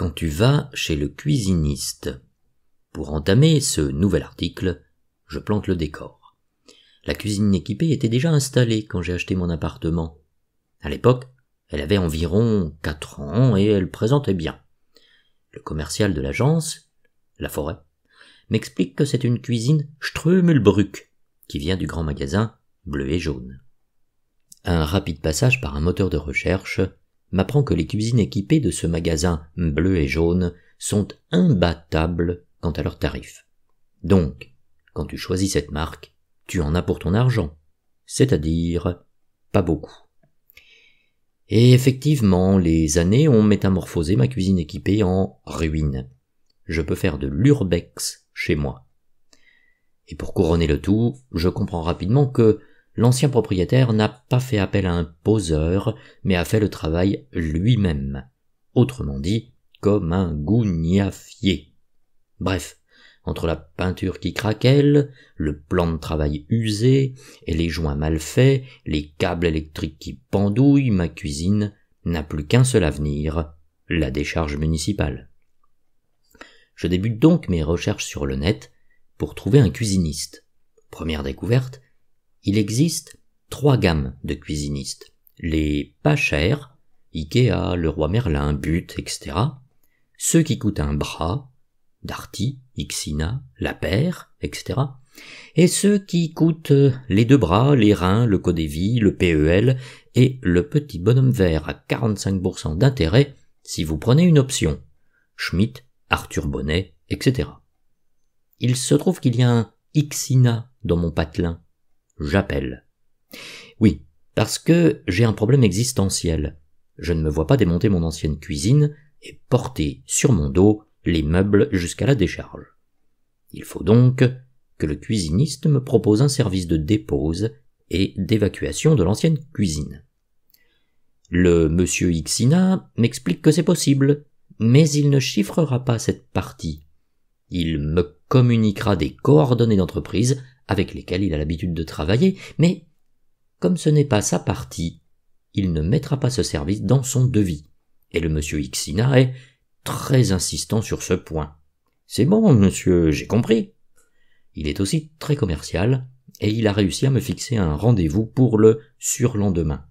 quand tu vas chez le cuisiniste. Pour entamer ce nouvel article, je plante le décor. La cuisine équipée était déjà installée quand j'ai acheté mon appartement. À l'époque, elle avait environ quatre ans et elle présentait bien. Le commercial de l'agence, la forêt, m'explique que c'est une cuisine Strömelbrück, qui vient du grand magasin bleu et jaune. Un rapide passage par un moteur de recherche m'apprend que les cuisines équipées de ce magasin bleu et jaune sont imbattables quant à leurs tarifs. Donc, quand tu choisis cette marque, tu en as pour ton argent, c'est-à-dire pas beaucoup. Et effectivement, les années ont métamorphosé ma cuisine équipée en ruine. Je peux faire de l'urbex chez moi. Et pour couronner le tout, je comprends rapidement que l'ancien propriétaire n'a pas fait appel à un poseur, mais a fait le travail lui-même. Autrement dit, comme un gougnafier. Bref, entre la peinture qui craquelle, le plan de travail usé, et les joints mal faits, les câbles électriques qui pendouillent, ma cuisine n'a plus qu'un seul avenir, la décharge municipale. Je débute donc mes recherches sur le net pour trouver un cuisiniste. Première découverte, il existe trois gammes de cuisinistes. Les pas chers, Ikea, le roi Merlin, But, etc. Ceux qui coûtent un bras, Darty, Ixina, la paire, etc. Et ceux qui coûtent euh, les deux bras, les reins, le Codévi, le PEL et le petit bonhomme vert à 45% d'intérêt si vous prenez une option. Schmidt, Arthur Bonnet, etc. Il se trouve qu'il y a un Ixina dans mon patelin j'appelle. Oui, parce que j'ai un problème existentiel. Je ne me vois pas démonter mon ancienne cuisine et porter sur mon dos les meubles jusqu'à la décharge. Il faut donc que le cuisiniste me propose un service de dépose et d'évacuation de l'ancienne cuisine. Le monsieur Ixina m'explique que c'est possible, mais il ne chiffrera pas cette partie. Il me communiquera des coordonnées d'entreprise avec lesquels il a l'habitude de travailler, mais comme ce n'est pas sa partie, il ne mettra pas ce service dans son devis. Et le monsieur Ixina est très insistant sur ce point. C'est bon, monsieur, j'ai compris. Il est aussi très commercial, et il a réussi à me fixer un rendez-vous pour le surlendemain.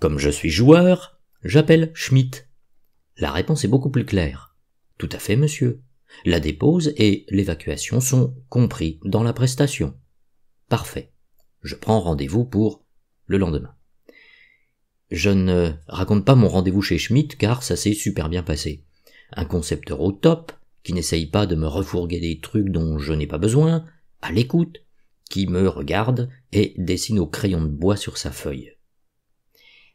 Comme je suis joueur, j'appelle Schmitt. La réponse est beaucoup plus claire. Tout à fait, monsieur. La dépose et l'évacuation sont compris dans la prestation. Parfait. Je prends rendez-vous pour le lendemain. Je ne raconte pas mon rendez-vous chez Schmitt car ça s'est super bien passé. Un concepteur au top, qui n'essaye pas de me refourguer des trucs dont je n'ai pas besoin, à l'écoute, qui me regarde et dessine au crayon de bois sur sa feuille.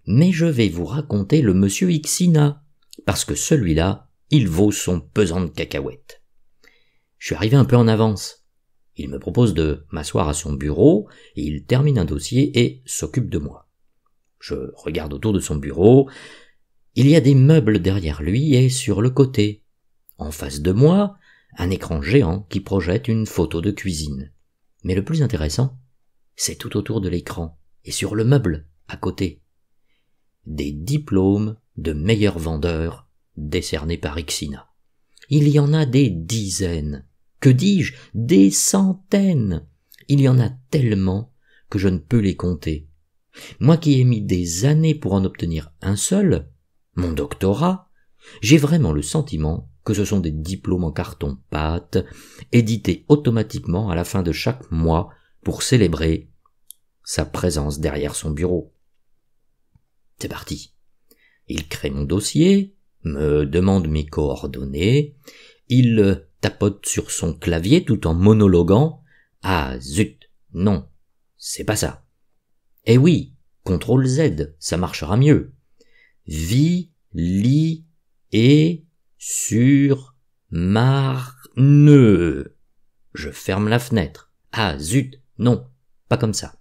Mais je vais vous raconter le monsieur Ixina parce que celui-là, il vaut son pesant de cacahuètes. Je suis arrivé un peu en avance. Il me propose de m'asseoir à son bureau, et il termine un dossier et s'occupe de moi. Je regarde autour de son bureau. Il y a des meubles derrière lui et sur le côté. En face de moi, un écran géant qui projette une photo de cuisine. Mais le plus intéressant, c'est tout autour de l'écran et sur le meuble à côté. Des diplômes de meilleurs vendeurs décerné par Ixina. Il y en a des dizaines, que dis-je, des centaines. Il y en a tellement que je ne peux les compter. Moi qui ai mis des années pour en obtenir un seul, mon doctorat, j'ai vraiment le sentiment que ce sont des diplômes en carton-pâte, édités automatiquement à la fin de chaque mois pour célébrer sa présence derrière son bureau. C'est parti. Il crée mon dossier, me demande mes coordonnées, il tapote sur son clavier tout en monologuant Ah zut, non, c'est pas ça. Eh oui, contrôle Z, ça marchera mieux. Vi, li, et, sur, mar, ne. Je ferme la fenêtre. Ah zut, non, pas comme ça.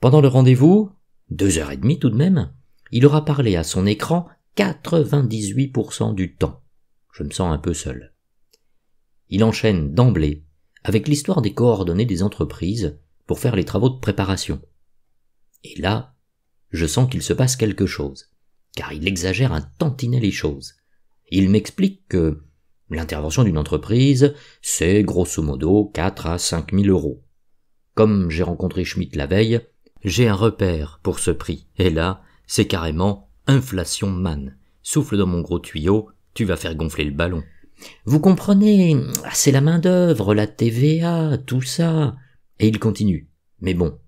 Pendant le rendez-vous, deux heures et demie tout de même, il aura parlé à son écran 98% du temps. Je me sens un peu seul. Il enchaîne d'emblée avec l'histoire des coordonnées des entreprises pour faire les travaux de préparation. Et là, je sens qu'il se passe quelque chose, car il exagère un tantinet les choses. Il m'explique que l'intervention d'une entreprise, c'est grosso modo 4 à 5 000 euros. Comme j'ai rencontré Schmitt la veille, j'ai un repère pour ce prix, et là, c'est carrément Inflation man. Souffle dans mon gros tuyau, tu vas faire gonfler le ballon. Vous comprenez, ah, c'est la main-d'œuvre, la TVA, tout ça. Et il continue. Mais bon,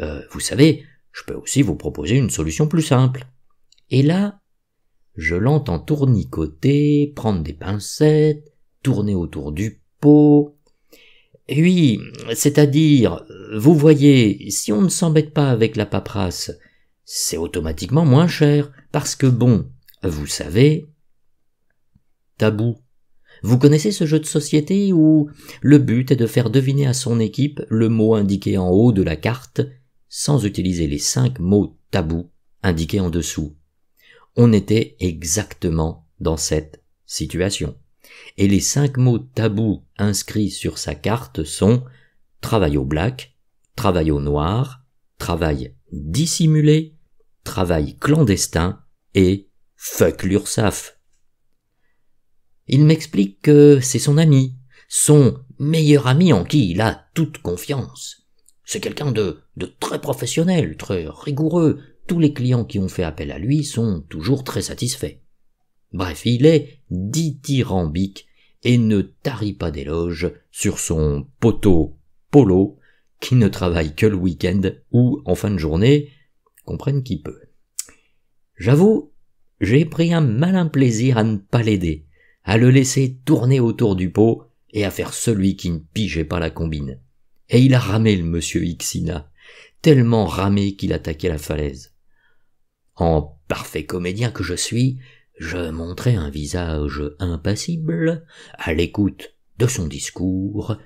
euh, vous savez, je peux aussi vous proposer une solution plus simple. Et là, je l'entends tournicoter, prendre des pincettes, tourner autour du pot. Oui, c'est-à-dire, vous voyez, si on ne s'embête pas avec la paperasse, c'est automatiquement moins cher, parce que bon, vous savez, tabou. Vous connaissez ce jeu de société où le but est de faire deviner à son équipe le mot indiqué en haut de la carte sans utiliser les cinq mots tabous indiqués en dessous. On était exactement dans cette situation. Et les cinq mots tabous inscrits sur sa carte sont travail au black, travail au noir, travail dissimulé, travail clandestin et fuck l'URSAF. Il m'explique que c'est son ami, son meilleur ami en qui il a toute confiance. C'est quelqu'un de, de très professionnel, très rigoureux. Tous les clients qui ont fait appel à lui sont toujours très satisfaits. Bref, il est dithyrambique et ne tarit pas d'éloges sur son poteau Polo, qui ne travaille que le week-end ou en fin de journée comprennent qui peut. J'avoue, j'ai pris un malin plaisir à ne pas l'aider, à le laisser tourner autour du pot et à faire celui qui ne pigeait pas la combine. Et il a ramé le monsieur Ixina, tellement ramé qu'il attaquait la falaise. En parfait comédien que je suis, je montrais un visage impassible, à l'écoute de son discours,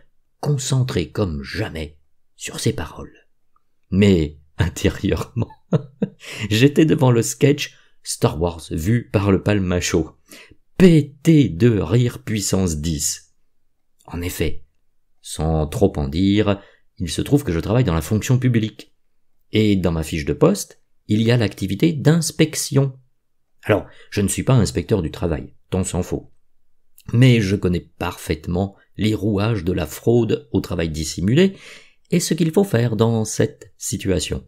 concentré comme jamais sur ses paroles. Mais intérieurement, j'étais devant le sketch Star Wars vu par le palmacho, pété de rire puissance 10. En effet, sans trop en dire, il se trouve que je travaille dans la fonction publique. Et dans ma fiche de poste, il y a l'activité d'inspection. Alors, je ne suis pas inspecteur du travail, tant s'en faut. Mais je connais parfaitement les rouages de la fraude au travail dissimulé, et ce qu'il faut faire dans cette situation.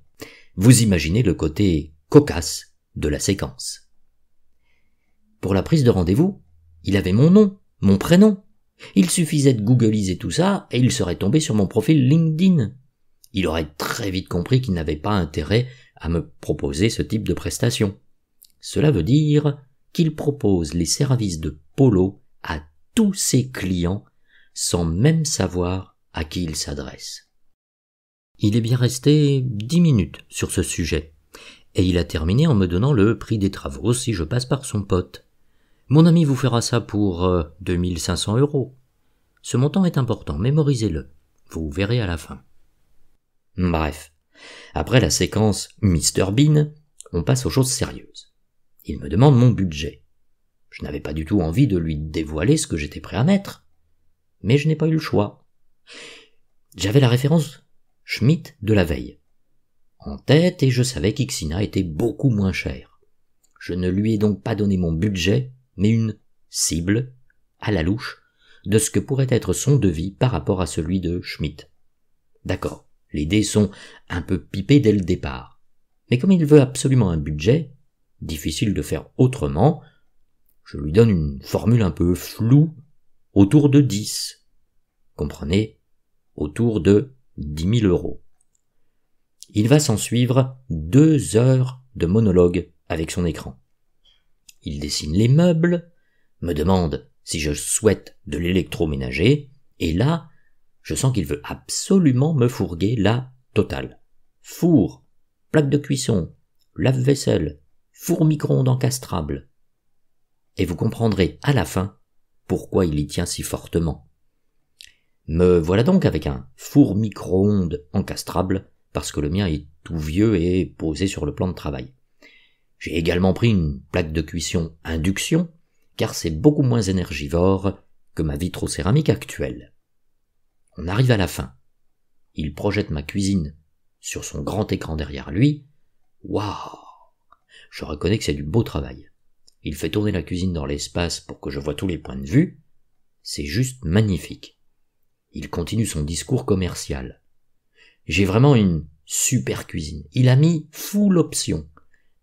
Vous imaginez le côté cocasse de la séquence. Pour la prise de rendez-vous, il avait mon nom, mon prénom. Il suffisait de googliser tout ça et il serait tombé sur mon profil LinkedIn. Il aurait très vite compris qu'il n'avait pas intérêt à me proposer ce type de prestation. Cela veut dire qu'il propose les services de Polo à tous ses clients sans même savoir à qui il s'adresse. Il est bien resté dix minutes sur ce sujet, et il a terminé en me donnant le prix des travaux si je passe par son pote. Mon ami vous fera ça pour 2500 euh, euros. Ce montant est important, mémorisez-le, vous verrez à la fin. Bref, après la séquence Mr Bean, on passe aux choses sérieuses. Il me demande mon budget. Je n'avais pas du tout envie de lui dévoiler ce que j'étais prêt à mettre, mais je n'ai pas eu le choix. J'avais la référence Schmidt de la veille. En tête et je savais qu'Ixina était beaucoup moins cher. Je ne lui ai donc pas donné mon budget, mais une cible, à la louche, de ce que pourrait être son devis par rapport à celui de Schmitt. D'accord, les dés sont un peu pipés dès le départ. Mais comme il veut absolument un budget, difficile de faire autrement, je lui donne une formule un peu floue, autour de 10. Comprenez Autour de 10 000 euros. Il va s'en suivre deux heures de monologue avec son écran. Il dessine les meubles, me demande si je souhaite de l'électroménager, et là, je sens qu'il veut absolument me fourguer la totale. Four, plaque de cuisson, lave-vaisselle, four micro-ondes encastrable. Et vous comprendrez à la fin pourquoi il y tient si fortement. Me voilà donc avec un four micro-ondes encastrable, parce que le mien est tout vieux et posé sur le plan de travail. J'ai également pris une plaque de cuisson induction, car c'est beaucoup moins énergivore que ma vitrocéramique actuelle. On arrive à la fin. Il projette ma cuisine sur son grand écran derrière lui. Waouh Je reconnais que c'est du beau travail. Il fait tourner la cuisine dans l'espace pour que je vois tous les points de vue. C'est juste magnifique. Il continue son discours commercial. J'ai vraiment une super cuisine. Il a mis full option.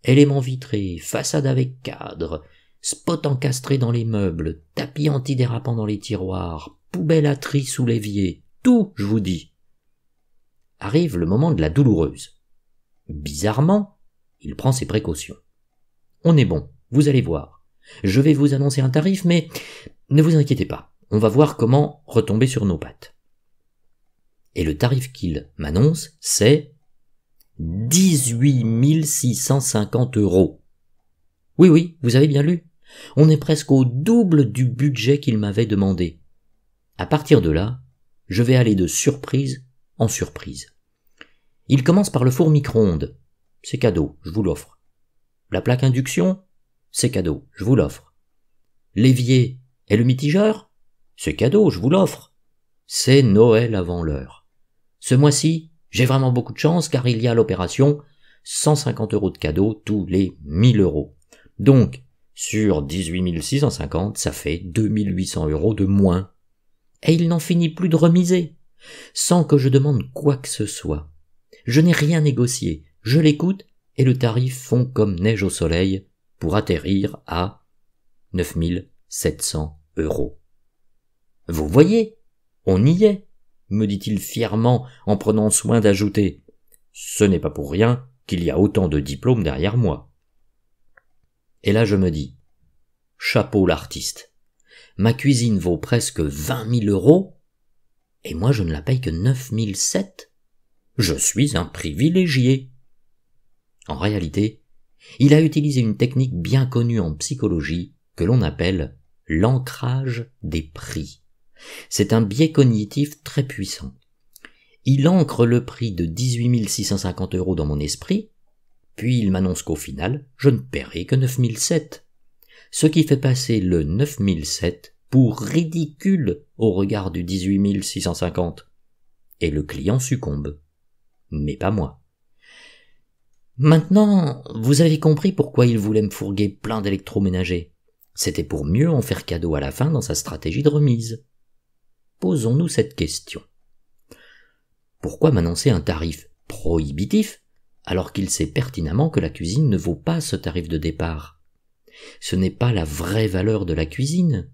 Éléments vitrés, façade avec cadre, spot encastré dans les meubles, tapis antidérapant dans les tiroirs, poubelle à tri sous l'évier, tout, je vous dis. Arrive le moment de la douloureuse. Bizarrement, il prend ses précautions. On est bon, vous allez voir. Je vais vous annoncer un tarif, mais ne vous inquiétez pas on va voir comment retomber sur nos pattes. Et le tarif qu'il m'annonce, c'est 18 650 euros. Oui, oui, vous avez bien lu. On est presque au double du budget qu'il m'avait demandé. À partir de là, je vais aller de surprise en surprise. Il commence par le four micro-ondes. C'est cadeau, je vous l'offre. La plaque induction, c'est cadeau, je vous l'offre. L'évier et le mitigeur, ce cadeau, je vous l'offre. C'est Noël avant l'heure. Ce mois-ci, j'ai vraiment beaucoup de chance car il y a l'opération 150 euros de cadeau tous les 1000 euros. Donc, sur 18 650, ça fait 2800 euros de moins. Et il n'en finit plus de remiser, sans que je demande quoi que ce soit. Je n'ai rien négocié, je l'écoute et le tarif fond comme neige au soleil pour atterrir à 9700 euros. Vous voyez, on y est, me dit-il fièrement en prenant soin d'ajouter. Ce n'est pas pour rien qu'il y a autant de diplômes derrière moi. Et là je me dis, chapeau l'artiste. Ma cuisine vaut presque vingt mille euros, et moi je ne la paye que neuf mille sept. Je suis un privilégié. En réalité, il a utilisé une technique bien connue en psychologie que l'on appelle l'ancrage des prix. C'est un biais cognitif très puissant. Il ancre le prix de 18 650 euros dans mon esprit, puis il m'annonce qu'au final, je ne paierai que sept, Ce qui fait passer le sept pour ridicule au regard du 18 650. Et le client succombe. Mais pas moi. Maintenant, vous avez compris pourquoi il voulait me fourguer plein d'électroménagers. C'était pour mieux en faire cadeau à la fin dans sa stratégie de remise. Posons-nous cette question. Pourquoi m'annoncer un tarif prohibitif alors qu'il sait pertinemment que la cuisine ne vaut pas ce tarif de départ Ce n'est pas la vraie valeur de la cuisine.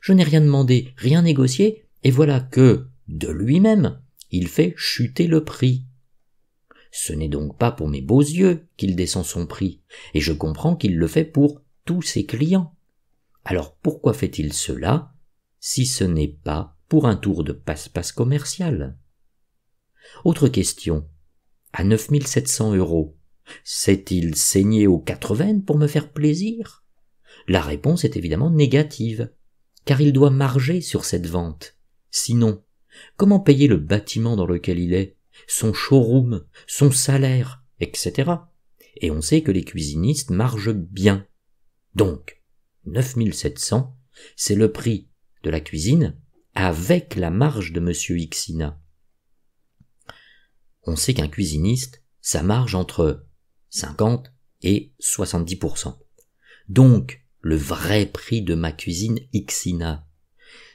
Je n'ai rien demandé, rien négocié, et voilà que, de lui-même, il fait chuter le prix. Ce n'est donc pas pour mes beaux yeux qu'il descend son prix, et je comprends qu'il le fait pour tous ses clients. Alors pourquoi fait-il cela si ce n'est pas pour un tour de passe-passe commercial. Autre question. À 9700 euros, s'est-il saigné aux 80 pour me faire plaisir La réponse est évidemment négative, car il doit marger sur cette vente. Sinon, comment payer le bâtiment dans lequel il est, son showroom, son salaire, etc. Et on sait que les cuisinistes margent bien. Donc, 9700, c'est le prix de la cuisine avec la marge de monsieur Xina. On sait qu'un cuisiniste, ça marge entre 50 et 70%. Donc, le vrai prix de ma cuisine Xina,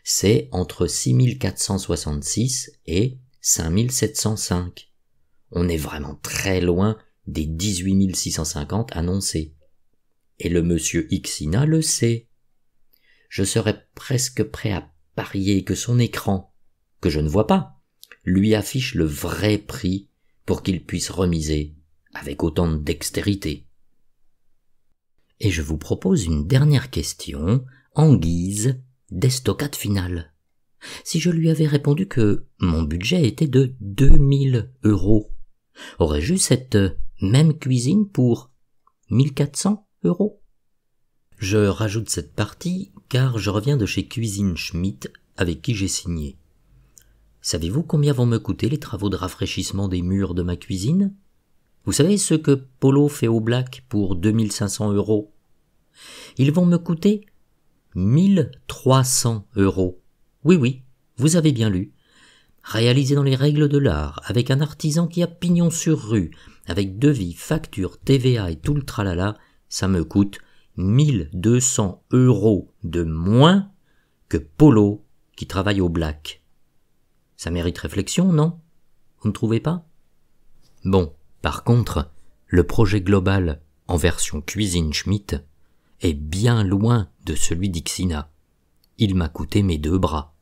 c'est entre 6466 et 5705. On est vraiment très loin des 18650 annoncés. Et le monsieur Xina le sait je serais presque prêt à parier que son écran, que je ne vois pas, lui affiche le vrai prix pour qu'il puisse remiser avec autant de dextérité. Et je vous propose une dernière question en guise d'estocade finale. Si je lui avais répondu que mon budget était de 2000 euros, aurais-je eu cette même cuisine pour 1400 euros? Je rajoute cette partie car je reviens de chez Cuisine Schmidt avec qui j'ai signé. Savez-vous combien vont me coûter les travaux de rafraîchissement des murs de ma cuisine Vous savez ce que Polo fait au Black pour 2500 euros Ils vont me coûter 1300 euros. Oui, oui, vous avez bien lu. Réalisé dans les règles de l'art, avec un artisan qui a pignon sur rue, avec devis, facture, TVA et tout le tralala, ça me coûte 1200 euros de moins que Polo qui travaille au black. Ça mérite réflexion, non Vous ne trouvez pas Bon, par contre, le projet global en version cuisine Schmidt est bien loin de celui d'Ixina. Il m'a coûté mes deux bras.